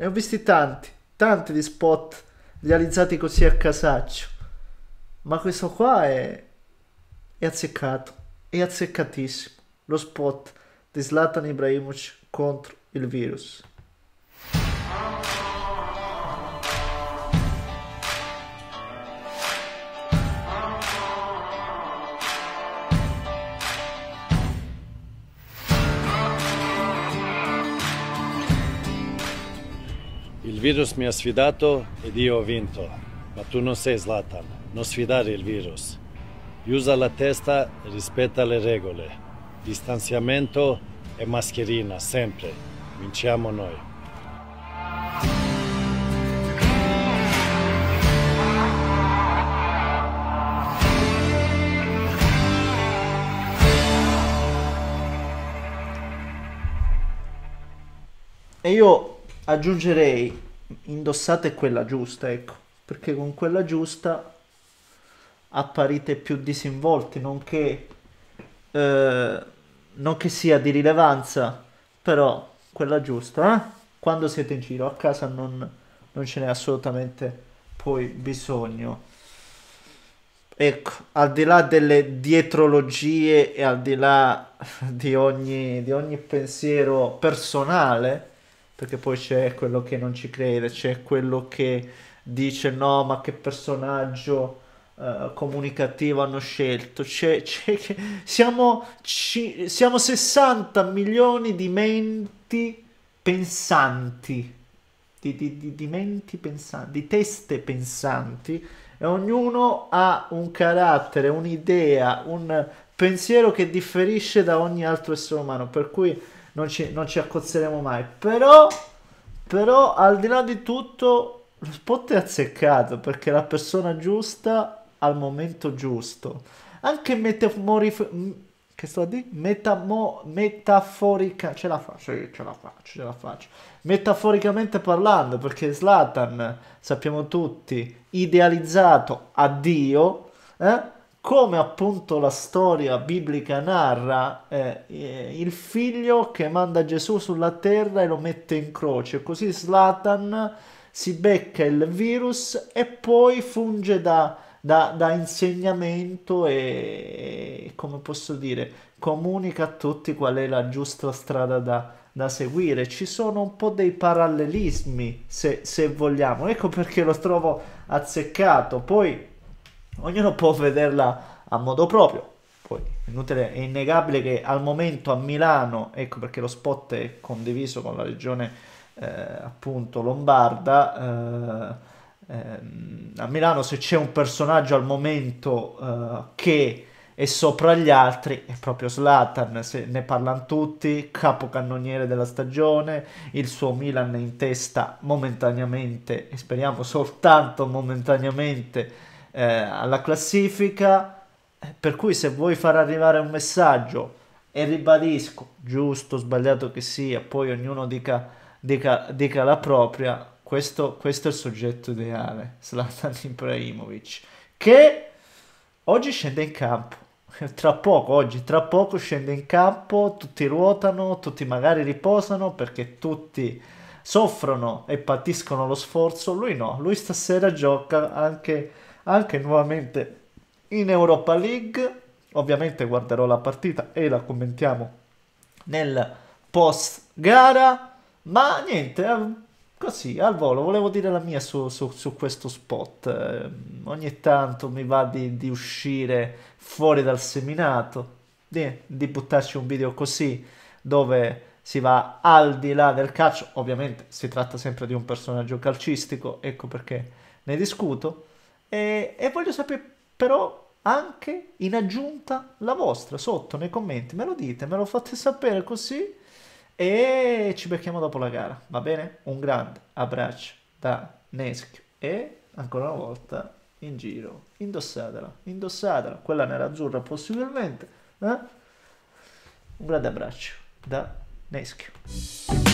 Ne ho visti tanti, tanti di spot realizzati così a casaccio. Ma questo qua è, è azzeccato, è azzeccatissimo. Lo spot di Zlatan Ibrahimovic contro il virus. Il virus mi ha sfidato ed io ho vinto, ma tu non sei Zlatan, non sfidare il virus. Usa la testa e rispetta le regole. Distanziamento e mascherina, sempre. Vinciamo noi. E io aggiungerei indossate quella giusta, ecco, perché con quella giusta apparite più disinvolti, nonché eh, non che sia di rilevanza, però quella giusta, eh? quando siete in giro, a casa non, non ce n'è assolutamente poi bisogno. Ecco, al di là delle dietrologie e al di là di ogni, di ogni pensiero personale, perché poi c'è quello che non ci crede, c'è quello che dice no, ma che personaggio uh, comunicativo hanno scelto. C'è, c'è che... siamo, ci... siamo 60 milioni di menti pensanti, di, di, di, di menti pensanti, di teste pensanti e ognuno ha un carattere, un'idea, un pensiero che differisce da ogni altro essere umano, per cui non ci, non ci accozzeremo mai. Però, però, al di là di tutto, lo spot è azzeccato perché la persona giusta al momento giusto. Anche metamorif- che sto a dire? Metamo- metaforica, ce la faccio, ce la faccio, ce la faccio. Metaforicamente parlando, perché Slatan, sappiamo tutti, idealizzato a Dio, eh? come appunto la storia biblica narra eh, eh, il figlio che manda Gesù sulla terra e lo mette in croce, così Slatan si becca il virus e poi funge da, da, da insegnamento e, come posso dire, comunica a tutti qual è la giusta strada da, da seguire. Ci sono un po' dei parallelismi, se, se vogliamo. Ecco perché lo trovo azzeccato. Poi Ognuno può vederla a modo proprio. Poi è innegabile che al momento a Milano, ecco perché lo spot è condiviso con la regione eh, appunto lombarda, eh, ehm, a Milano se c'è un personaggio al momento eh, che è sopra gli altri è proprio Slatan, ne parlano tutti, capocannoniere della stagione, il suo Milan è in testa momentaneamente, e speriamo soltanto momentaneamente, eh, alla classifica, eh, per cui se vuoi far arrivare un messaggio e ribadisco, giusto, sbagliato che sia, poi ognuno dica, dica, dica la propria, questo, questo, è il soggetto ideale, Slatan Ibrahimovic, che oggi scende in campo, tra poco, oggi, tra poco scende in campo, tutti ruotano, tutti magari riposano perché tutti soffrono e patiscono lo sforzo, lui no, lui stasera gioca anche anche nuovamente in Europa League. Ovviamente guarderò la partita e la commentiamo nel post gara. Ma niente, così al volo, volevo dire la mia su, su, su questo spot. Eh, ogni tanto mi va di, di uscire fuori dal seminato, di, di buttarci un video così dove si va al di là del calcio. Ovviamente si tratta sempre di un personaggio calcistico, ecco perché ne discuto. E, e voglio sapere però anche in aggiunta la vostra sotto nei commenti, me lo dite, me lo fate sapere così e ci becchiamo dopo la gara, va bene? Un grande abbraccio da Neschio e ancora una volta in giro, indossatela, indossatela, quella nera azzurra possibilmente. Eh? Un grande abbraccio da Neschio.